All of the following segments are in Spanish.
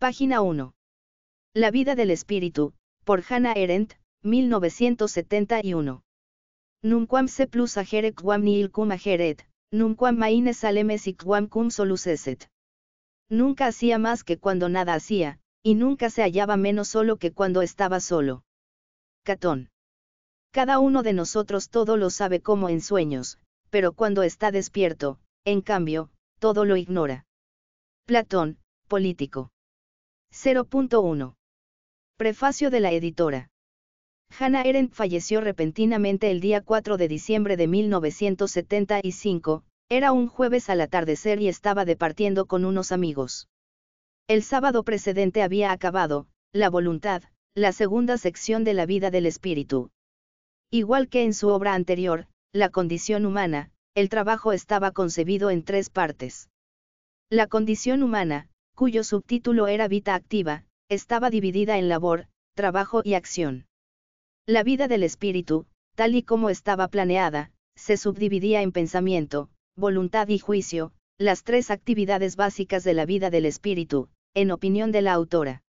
Página 1. La vida del espíritu, por Hannah Arendt, 1971. Nunquam se plus agere quam nihil cum ageret, numquam maine salemes y quam cum Nunca hacía más que cuando nada hacía, y nunca se hallaba menos solo que cuando estaba solo. Catón. Cada uno de nosotros todo lo sabe como en sueños, pero cuando está despierto, en cambio, todo lo ignora. Platón, político. 0.1. Prefacio de la editora. Hannah Arendt falleció repentinamente el día 4 de diciembre de 1975, era un jueves al atardecer y estaba departiendo con unos amigos. El sábado precedente había acabado, La voluntad, la segunda sección de la vida del espíritu. Igual que en su obra anterior, La condición humana, el trabajo estaba concebido en tres partes. La condición humana, cuyo subtítulo era Vita Activa, estaba dividida en labor, trabajo y acción. La vida del espíritu, tal y como estaba planeada, se subdividía en pensamiento, voluntad y juicio, las tres actividades básicas de la vida del espíritu, en opinión de la autora.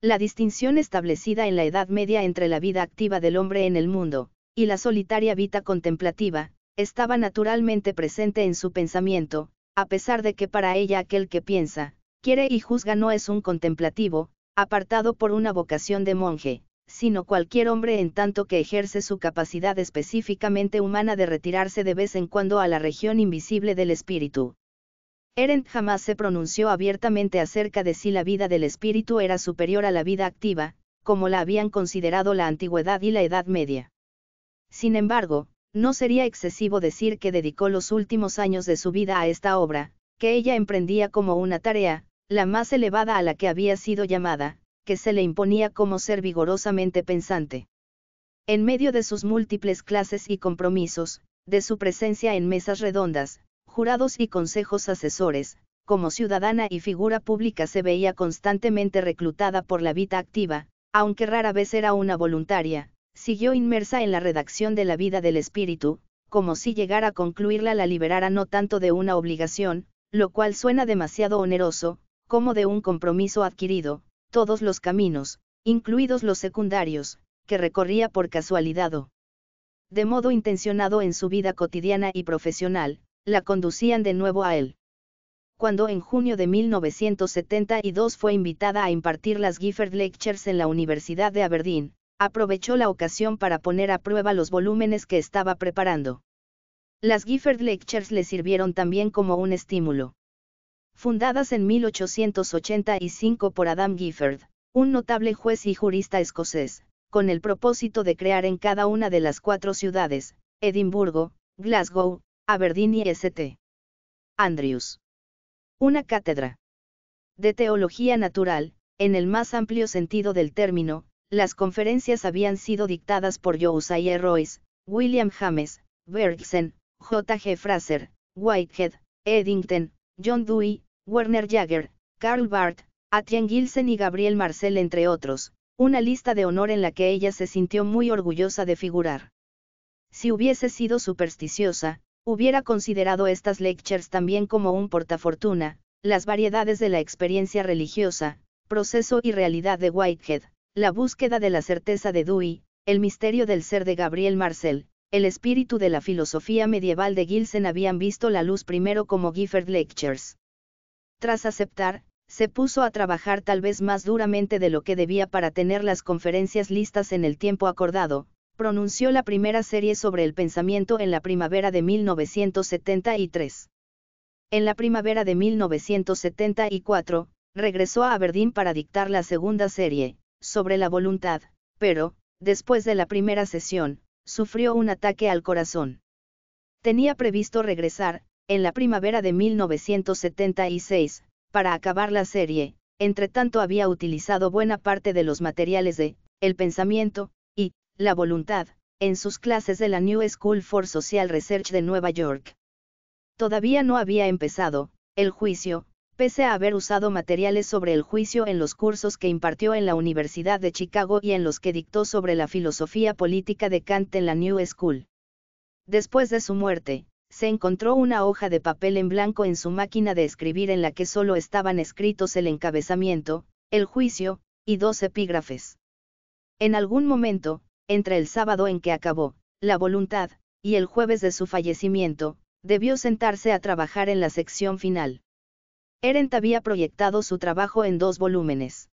La distinción establecida en la Edad Media entre la vida activa del hombre en el mundo, y la solitaria vida contemplativa, estaba naturalmente presente en su pensamiento, a pesar de que para ella aquel que piensa, quiere y juzga no es un contemplativo, apartado por una vocación de monje, sino cualquier hombre en tanto que ejerce su capacidad específicamente humana de retirarse de vez en cuando a la región invisible del espíritu. Erend jamás se pronunció abiertamente acerca de si la vida del espíritu era superior a la vida activa, como la habían considerado la antigüedad y la Edad Media. Sin embargo, no sería excesivo decir que dedicó los últimos años de su vida a esta obra, que ella emprendía como una tarea, la más elevada a la que había sido llamada, que se le imponía como ser vigorosamente pensante. En medio de sus múltiples clases y compromisos, de su presencia en mesas redondas, jurados y consejos asesores, como ciudadana y figura pública se veía constantemente reclutada por la vida activa, aunque rara vez era una voluntaria, siguió inmersa en la redacción de la vida del espíritu, como si llegar a concluirla la liberara no tanto de una obligación, lo cual suena demasiado oneroso, como de un compromiso adquirido, todos los caminos, incluidos los secundarios, que recorría por casualidad o de modo intencionado en su vida cotidiana y profesional, la conducían de nuevo a él. Cuando en junio de 1972 fue invitada a impartir las Gifford Lectures en la Universidad de Aberdeen, aprovechó la ocasión para poner a prueba los volúmenes que estaba preparando. Las Gifford Lectures le sirvieron también como un estímulo. Fundadas en 1885 por Adam Gifford, un notable juez y jurista escocés, con el propósito de crear en cada una de las cuatro ciudades, Edimburgo, Glasgow, Aberdeen y St. Andrews. Una cátedra de teología natural, en el más amplio sentido del término, las conferencias habían sido dictadas por Josiah Royce, William James, Bergson, J. G. Fraser, Whitehead, Eddington, John Dewey, Werner Jagger, Karl Barth, Atien Gilsen y Gabriel Marcel entre otros, una lista de honor en la que ella se sintió muy orgullosa de figurar. Si hubiese sido supersticiosa, hubiera considerado estas lectures también como un portafortuna, las variedades de la experiencia religiosa, proceso y realidad de Whitehead, la búsqueda de la certeza de Dewey, el misterio del ser de Gabriel Marcel, el espíritu de la filosofía medieval de Gilson habían visto la luz primero como Gifford Lectures. Tras aceptar, se puso a trabajar tal vez más duramente de lo que debía para tener las conferencias listas en el tiempo acordado, pronunció la primera serie sobre el pensamiento en la primavera de 1973. En la primavera de 1974, regresó a Aberdeen para dictar la segunda serie, sobre la voluntad, pero, después de la primera sesión, sufrió un ataque al corazón. Tenía previsto regresar, en la primavera de 1976, para acabar la serie, entre tanto había utilizado buena parte de los materiales de, el pensamiento, y, la voluntad, en sus clases de la New School for Social Research de Nueva York. Todavía no había empezado, el juicio, pese a haber usado materiales sobre el juicio en los cursos que impartió en la Universidad de Chicago y en los que dictó sobre la filosofía política de Kant en la New School. Después de su muerte, se encontró una hoja de papel en blanco en su máquina de escribir en la que solo estaban escritos el encabezamiento, el juicio, y dos epígrafes. En algún momento, entre el sábado en que acabó, la voluntad, y el jueves de su fallecimiento, debió sentarse a trabajar en la sección final. Erent había proyectado su trabajo en dos volúmenes.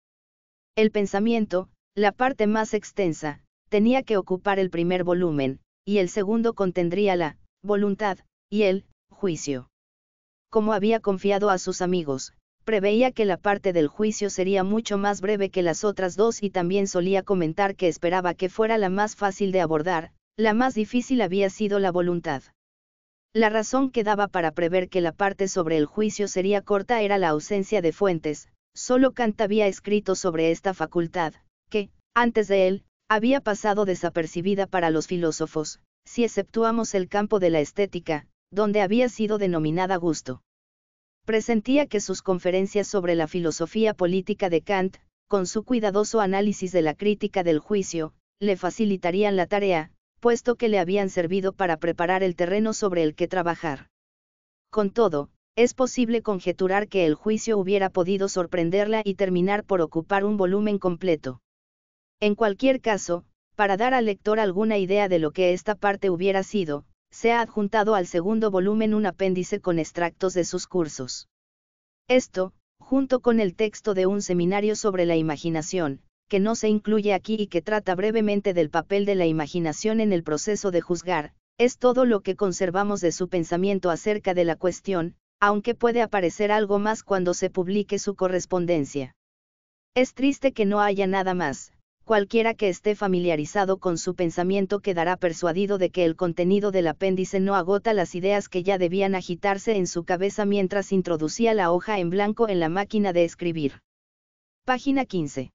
El pensamiento, la parte más extensa, tenía que ocupar el primer volumen, y el segundo contendría la voluntad, y el juicio. Como había confiado a sus amigos, preveía que la parte del juicio sería mucho más breve que las otras dos y también solía comentar que esperaba que fuera la más fácil de abordar, la más difícil había sido la voluntad. La razón que daba para prever que la parte sobre el juicio sería corta era la ausencia de fuentes, solo Kant había escrito sobre esta facultad, que, antes de él, había pasado desapercibida para los filósofos, si exceptuamos el campo de la estética, donde había sido denominada gusto. Presentía que sus conferencias sobre la filosofía política de Kant, con su cuidadoso análisis de la crítica del juicio, le facilitarían la tarea, puesto que le habían servido para preparar el terreno sobre el que trabajar. Con todo, es posible conjeturar que el juicio hubiera podido sorprenderla y terminar por ocupar un volumen completo. En cualquier caso, para dar al lector alguna idea de lo que esta parte hubiera sido, se ha adjuntado al segundo volumen un apéndice con extractos de sus cursos. Esto, junto con el texto de un seminario sobre la imaginación, que no se incluye aquí y que trata brevemente del papel de la imaginación en el proceso de juzgar, es todo lo que conservamos de su pensamiento acerca de la cuestión, aunque puede aparecer algo más cuando se publique su correspondencia. Es triste que no haya nada más, cualquiera que esté familiarizado con su pensamiento quedará persuadido de que el contenido del apéndice no agota las ideas que ya debían agitarse en su cabeza mientras introducía la hoja en blanco en la máquina de escribir. Página 15.